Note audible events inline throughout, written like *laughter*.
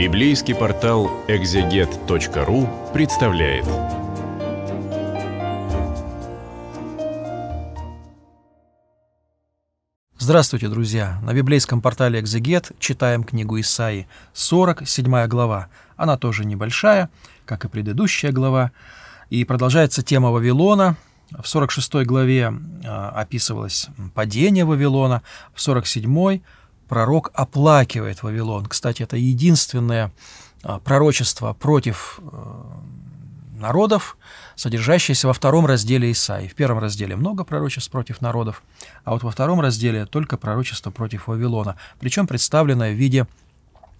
Библейский портал экзегет.ру представляет. Здравствуйте, друзья! На библейском портале «Экзегет» читаем книгу Исаи, 47 глава. Она тоже небольшая, как и предыдущая глава. И продолжается тема Вавилона, в 46 главе а, описывалось падение Вавилона, в 47 пророк оплакивает Вавилон. Кстати, это единственное а, пророчество против э, народов, содержащееся во втором разделе Исаии. В первом разделе много пророчеств против народов, а вот во втором разделе только пророчество против Вавилона, причем представленное в виде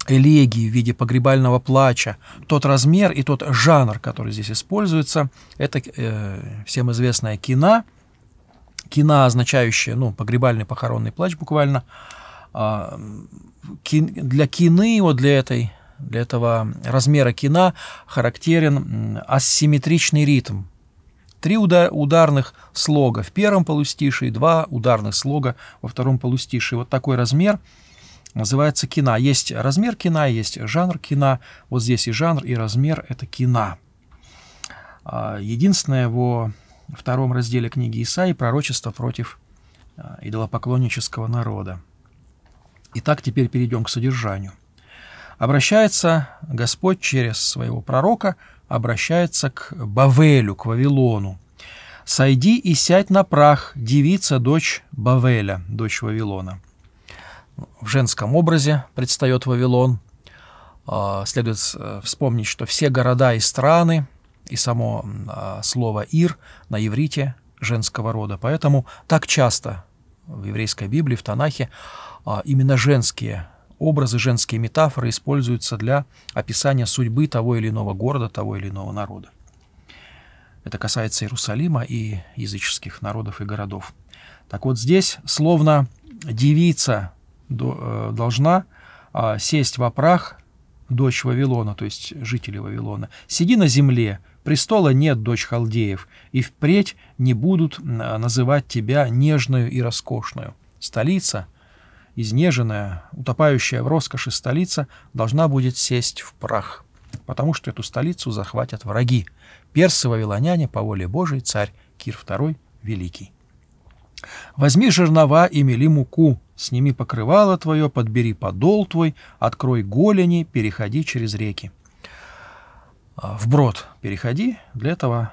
элегии в виде погребального плача. Тот размер и тот жанр, который здесь используется, это э, всем известная кина, кина, означающая ну, погребальный похоронный плач буквально, а, для кины, вот для этой для этого размера кина характерен асимметричный ритм. Три удар, ударных слога в первом полустише и два ударных слога во втором полустише. Вот такой размер называется кина. Есть размер кина, есть жанр кина. Вот здесь и жанр, и размер – это кина. А, единственное, во втором разделе книги Исаи – пророчество против а, идолопоклоннического народа. Итак, теперь перейдем к содержанию. Обращается Господь через своего пророка, обращается к Бавелю, к Вавилону. «Сойди и сядь на прах, девица, дочь Бавеля, дочь Вавилона». В женском образе предстает Вавилон. А, следует э, вспомнить, что все города и страны, и само а, слово «ир» на иврите женского рода, поэтому так часто в еврейской Библии, в Танахе, а, именно женские образы, женские метафоры используются для описания судьбы того или иного города, того или иного народа. Это касается Иерусалима и языческих народов и городов. Так вот здесь словно девица э, должна а, сесть во прах дочь Вавилона, то есть жители Вавилона. Сиди на земле, Престола нет, дочь халдеев, и впредь не будут а, называть тебя нежную и роскошную. Столица, изнеженная, утопающая в роскоши столица, должна будет сесть в прах, потому что эту столицу захватят враги. Персы-вавилоняне по воле Божией царь Кир II Великий. Возьми жернова и мели муку, сними покрывало твое, подбери подол твой, открой голени, переходи через реки. А, вброд переходи, для этого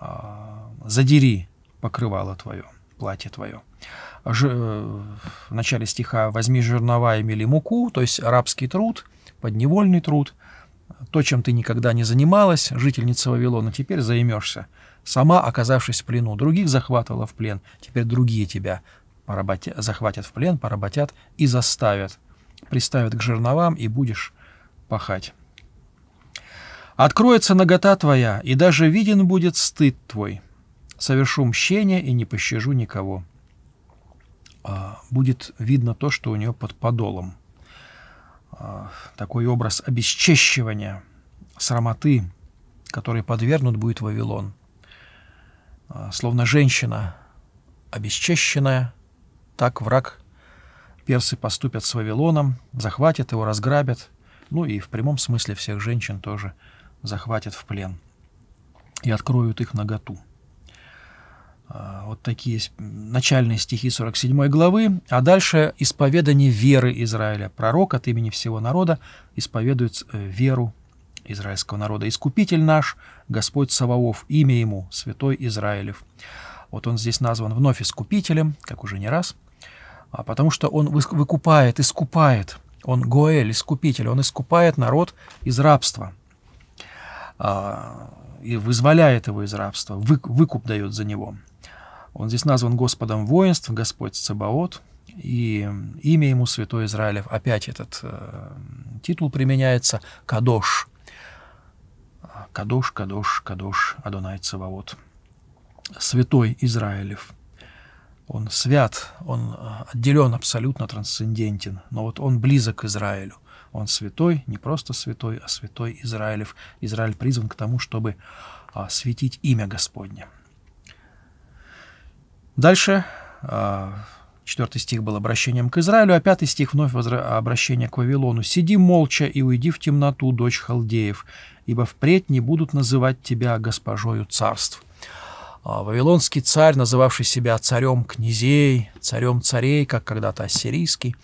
а, задери покрывало твое, платье твое. Э, в начале стиха «возьми жернова и мели муку», то есть арабский труд, подневольный труд, то, чем ты никогда не занималась, жительница Вавилона, теперь займешься. Сама, оказавшись в плену, других захватывала в плен, теперь другие тебя поработя... захватят в плен, поработят и заставят, приставят к жерновам, и будешь пахать. Откроется нагота твоя, и даже виден будет стыд твой. Совершу мщение и не пощажу никого. А, будет видно то, что у нее под подолом. А, такой образ обесчещивания, срамоты, который подвергнут будет Вавилон. А, словно женщина обесчещенная, так враг персы поступят с Вавилоном, захватят его, разграбят, ну и в прямом смысле всех женщин тоже – захватят в плен и откроют их наготу. А, вот такие начальные стихи 47 главы. А дальше исповедание веры Израиля. Пророк от имени всего народа исповедует э, веру израильского народа. «Искупитель наш, Господь Саваоф, имя Ему, Святой Израилев». Вот он здесь назван вновь искупителем, как уже не раз, а потому что он выкупает, искупает. Он Гоэль, искупитель, он искупает народ из рабства – а, и вызволяет его из рабства, выкуп дает за него. Он здесь назван Господом воинств, Господь Цебаот, и имя ему Святой Израилев. Опять этот э, титул применяется Кадош. Кадош, Кадош, Кадош, Адонай Цеваот. Святой Израилев. Он свят, он э, отделен абсолютно трансцендентен, но вот он близок к Израилю. Он святой, не просто святой, а святой Израилев. Израиль призван к тому, чтобы а, светить имя Господне. Дальше, а, четвертый стих был обращением к Израилю, а пятый стих вновь обращение к Вавилону. «Сиди молча и уйди в темноту, дочь халдеев, ибо впредь не будут называть тебя госпожою царств». А, вавилонский царь, называвший себя царем князей, царем царей, как когда-то ассирийский,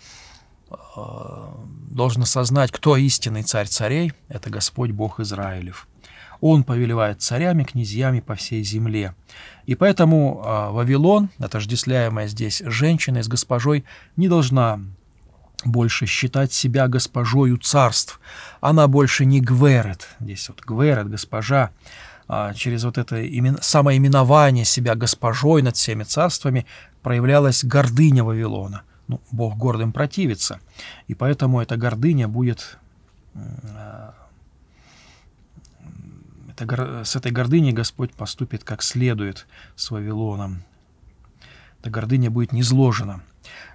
должен осознать, кто истинный царь царей, это Господь Бог Израилев. Он повелевает царями, князьями по всей земле. И поэтому а, Вавилон, отождествляемая здесь женщина с госпожой, не должна больше считать себя госпожою царств. Она больше не гверет. Здесь вот гверет, госпожа, а, через вот это имен... самоименование себя госпожой над всеми царствами проявлялась гордыня Вавилона – ну, Бог гордым противится, и поэтому эта гордыня будет... Э, Это, с этой гордыней Господь поступит как следует с Вавилоном. Эта гордыня будет низложена.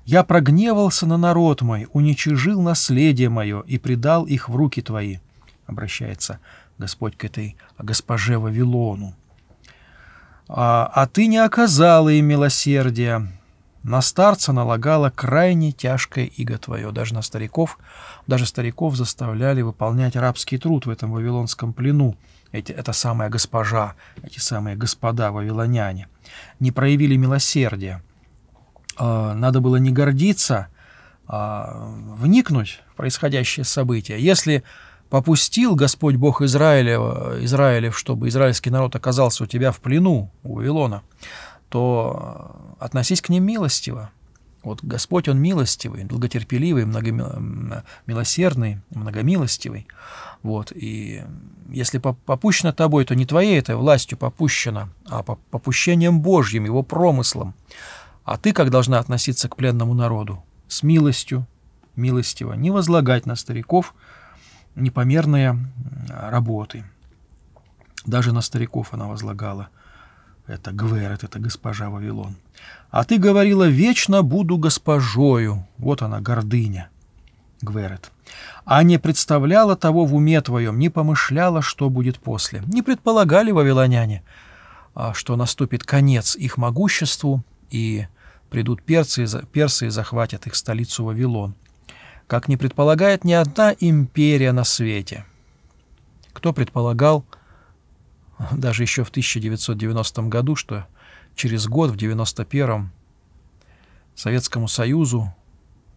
«Я прогневался на народ мой, уничижил наследие мое и предал их в руки твои», — обращается Господь к этой госпоже Вавилону. «А, а ты не оказала им милосердия, на старца налагало крайне тяжкое иго твое, даже на стариков. Даже стариков заставляли выполнять рабский труд в этом вавилонском плену. Эти, это самая госпожа, эти самые господа вавилоняне. Не проявили милосердия. А, надо было не гордиться, а вникнуть в происходящее событие. Если попустил Господь Бог Израилев, Израилев, чтобы израильский народ оказался у тебя в плену, у Вавилона, то э, относись к ним милостиво. Вот Господь, Он милостивый, долготерпеливый, многомилосердный, многомилостивый. Вот. И если попущено тобой, то не твоей этой властью попущено, а попущением Божьим, его промыслом. А ты как должна относиться к пленному народу? С милостью, милостиво, не возлагать на стариков непомерные работы. Даже на стариков она возлагала – это Гверет, это госпожа Вавилон. А ты говорила, вечно буду госпожою. Вот она, гордыня. Гверет. А не представляла того в уме твоем, не помышляла, что будет после. Не предполагали вавилоняне, а, что наступит конец их могуществу, и придут персы, персы и захватят их столицу Вавилон. Как не предполагает ни одна империя на свете. Кто предполагал, даже еще в 1990 году, что через год, в 91-м, Советскому Союзу,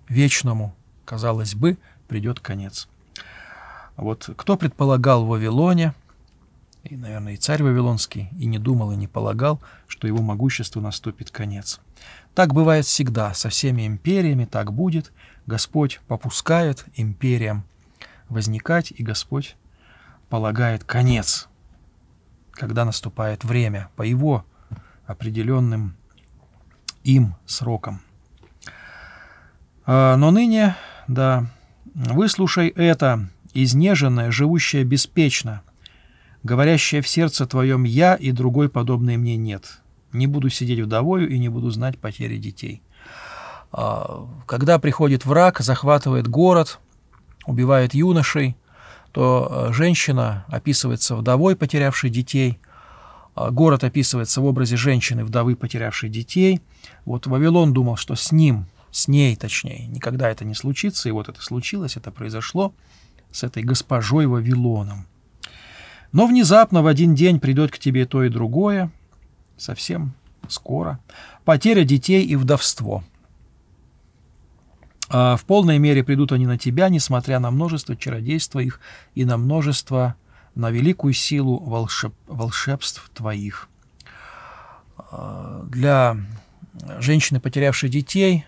вечному, казалось бы, придет конец. Вот кто предполагал в Вавилоне, и, наверное, и царь Вавилонский, и не думал, и не полагал, что его могуществу наступит конец. Так бывает всегда, со всеми империями так будет. Господь попускает империям возникать, и Господь полагает конец – когда наступает время, по его определенным им срокам. А, но ныне, да, выслушай это, изнеженное, живущее беспечно, говорящее в сердце твоем «я» и другой подобной мне нет. Не буду сидеть вдовою и не буду знать потери детей. А, когда приходит враг, захватывает город, убивает юношей, то э, женщина описывается вдовой, потерявшей детей, а, город описывается в образе женщины, вдовы, потерявшей детей. Вот Вавилон думал, что с ним, с ней точнее, никогда это не случится, и вот это случилось, это произошло с этой госпожой Вавилоном. Но внезапно в один день придет к тебе то и другое, совсем скоро, потеря детей и вдовство – а, в полной мере придут они на тебя, несмотря на множество чародейства их и на множество, на великую силу волшеб, волшебств твоих. А, для женщины, потерявшей детей,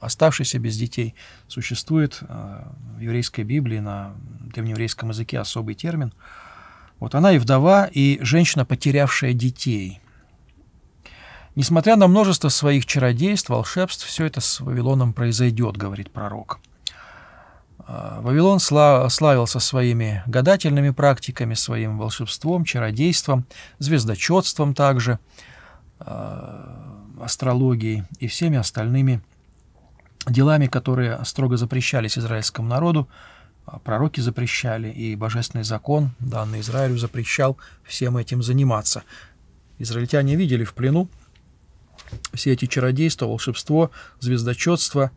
оставшейся без детей, существует а, в еврейской Библии на древнееврейском языке особый термин. Вот она и вдова, и женщина, потерявшая детей – Несмотря на множество своих чародейств, волшебств, все это с Вавилоном произойдет, говорит пророк. А, Вавилон славился своими гадательными практиками, своим волшебством, чародейством, звездочетством также, а, астрологией и всеми остальными делами, которые строго запрещались израильскому народу, а пророки запрещали, и божественный закон, данный Израилю, запрещал всем этим заниматься. Израильтяне видели в плену все эти чародейства, волшебство, звездочетство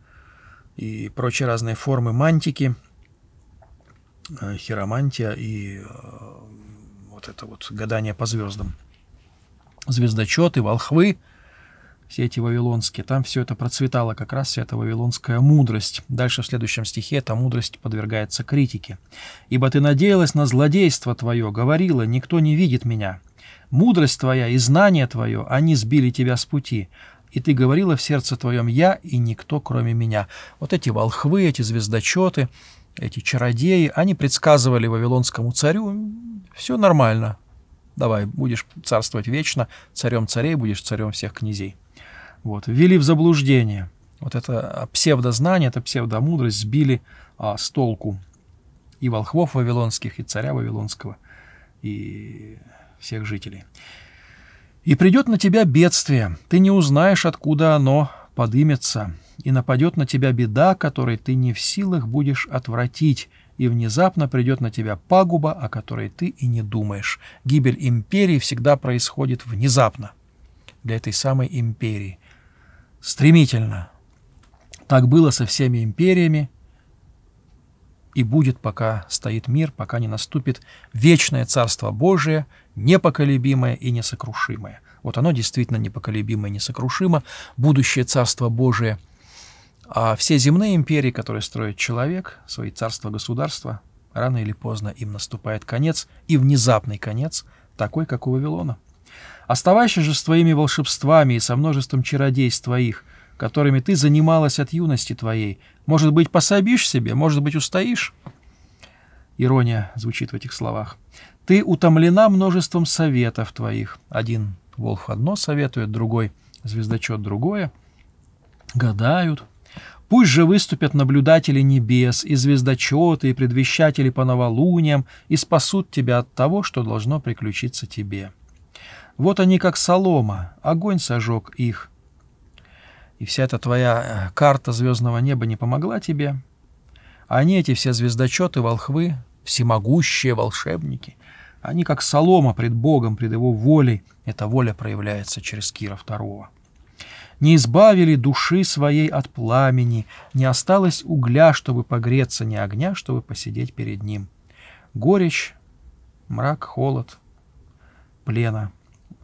и прочие разные формы мантики, э, хиромантия и э, вот это вот гадание по звездам. Звездочеты, волхвы, все эти вавилонские, там все это процветало, как раз вся эта вавилонская мудрость. Дальше в следующем стихе эта мудрость подвергается критике. «Ибо ты надеялась на злодейство твое, говорила, никто не видит меня, Мудрость твоя и знание твое, они сбили тебя с пути, и ты говорила в сердце твоем «я» и никто, кроме меня». Вот эти волхвы, эти звездочеты, эти чародеи, они предсказывали вавилонскому царю «все нормально, давай, будешь царствовать вечно, царем царей будешь, царем всех князей». Вот, ввели в заблуждение. Вот это а, псевдознание, это псевдомудрость сбили а, с толку и волхвов вавилонских, и царя вавилонского, и всех жителей. И придет на тебя бедствие, ты не узнаешь, откуда оно подымется, и нападет на тебя беда, которой ты не в силах будешь отвратить, и внезапно придет на тебя пагуба, о которой ты и не думаешь. Гибель империи всегда происходит внезапно для этой самой империи. Стремительно. Так было со всеми империями, и будет, пока стоит мир, пока не наступит вечное Царство Божие, непоколебимое и несокрушимое. Вот оно действительно непоколебимо и несокрушимо, будущее Царство Божие. А все земные империи, которые строит человек, свои царства-государства, рано или поздно им наступает конец, и внезапный конец, такой, как у Вавилона. Оставайся же с твоими волшебствами и со множеством чародейств твоих, которыми ты занималась от юности твоей. Может быть, пособишь себе, может быть, устоишь?» Ирония звучит в этих словах. Ты утомлена множеством советов твоих. Один Волх одно советует, другой звездочет другое. Гадают. Пусть же выступят наблюдатели небес, и звездочеты, и предвещатели по новолуниям, и спасут тебя от того, что должно приключиться тебе. Вот они, как солома, огонь сожег их. И вся эта твоя э, карта звездного неба не помогла тебе. Они, эти все звездочеты, волхвы, всемогущие волшебники — они как солома пред Богом, пред его волей. Эта воля проявляется через Кира II. Не избавили души своей от пламени, не осталось угля, чтобы погреться, ни огня, чтобы посидеть перед ним. Горечь, мрак, холод, плена,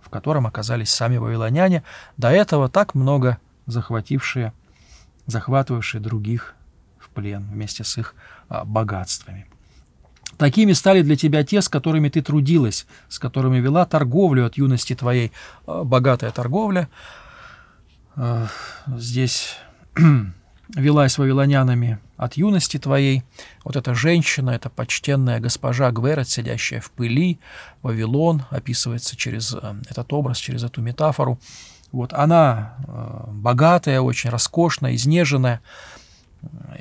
в котором оказались сами вавилоняне, до этого так много захватившие, захватывавшие других в плен вместе с их а, богатствами. Такими стали для тебя те, с которыми ты трудилась, с которыми вела торговлю от юности твоей. Э, богатая торговля. Э, здесь *clears throat* велась вавилонянами от юности твоей. Вот эта женщина, эта почтенная госпожа Гверет, сидящая в пыли, Вавилон, описывается через э, этот образ, через эту метафору. Вот она богатая, очень роскошная, изнеженная,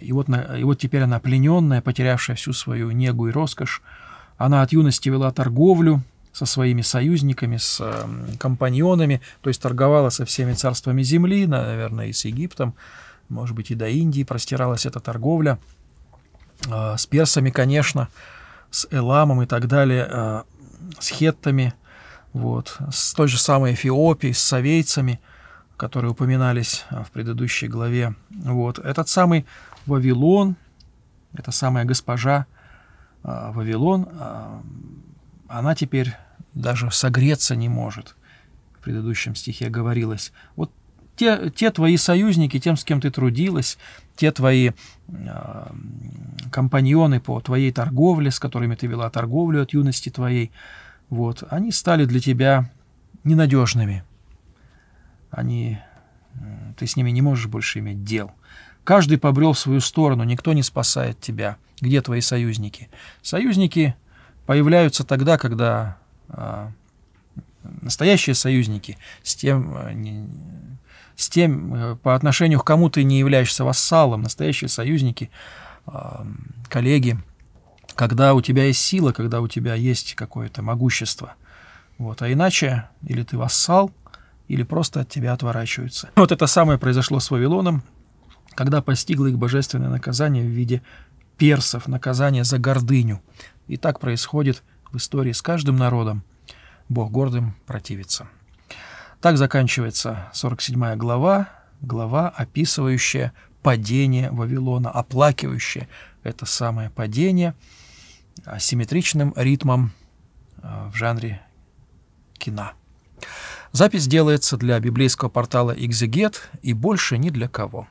и вот, на, и вот теперь она плененная, потерявшая всю свою негу и роскошь. Она от юности вела торговлю со своими союзниками, с э, компаньонами, то есть торговала со всеми царствами земли, наверное, и с Египтом, может быть, и до Индии простиралась эта торговля. Э, с персами, конечно, с Эламом и так далее, э, с хеттами, вот, с той же самой Эфиопией, с совейцами – которые упоминались а, в предыдущей главе. Вот. Этот самый Вавилон, эта самая госпожа а, Вавилон, а, она теперь даже согреться не может. В предыдущем стихе говорилось. Вот те, те твои союзники, тем, с кем ты трудилась, те твои э, компаньоны по твоей торговле, с которыми ты вела торговлю от юности твоей, вот, они стали для тебя ненадежными. Они... Ты с ними не можешь больше иметь дел. Каждый побрел в свою сторону, никто не спасает тебя. Где твои союзники? Союзники появляются тогда, когда а, настоящие союзники с тем, а, с тем а, по отношению к кому ты не являешься вассалом, настоящие союзники, а, коллеги, когда у тебя есть сила, когда у тебя есть какое-то могущество. Вот. А иначе или ты вассал – или просто от тебя отворачиваются. Вот это самое произошло с Вавилоном, когда постигло их божественное наказание в виде персов, наказание за гордыню. И так происходит в истории с каждым народом. Бог гордым противится. Так заканчивается 47 глава, глава, описывающая падение Вавилона, оплакивающая это самое падение асимметричным ритмом э, в жанре кино. Запись делается для библейского портала «Экзегет» и больше ни для кого.